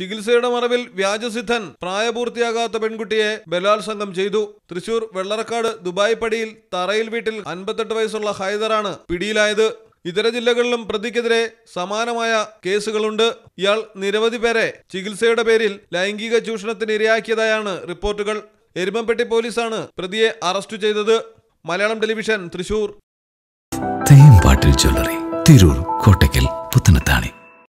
ചികിത്സയുടെ മറവിൽ വ്യാജസിദ്ധൻ പ്രായപൂർത്തിയാകാത്ത പെൺകുട്ടിയെ ബലാത്സംഗം ചെയ്തു തൃശൂർ വെള്ളറക്കാട് ദുബായ് പടിയിൽ തറയിൽ വീട്ടിൽ അൻപത്തെട്ട് വയസ്സുള്ള ഹൈദറാണ് പിടിയിലായത് ഇതര ജില്ലകളിലും പ്രതിക്കെതിരെ സമാനമായ കേസുകളുണ്ട് ഇയാൾ നിരവധി പേരെ ചികിത്സയുടെ പേരിൽ ലൈംഗിക ചൂഷണത്തിന് ഇരയാക്കിയതായാണ് റിപ്പോർട്ടുകൾ എരുമപ്പെട്ടി പോലീസാണ് പ്രതിയെ അറസ്റ്റ് ചെയ്തത് മലയാളം ടെലിവിഷൻ തൃശൂർ തേമ്പാട്ടിൽ ജ്വല്ലറി തിരൂർ കോട്ടയ്ക്കൽ പുത്തനത്തായി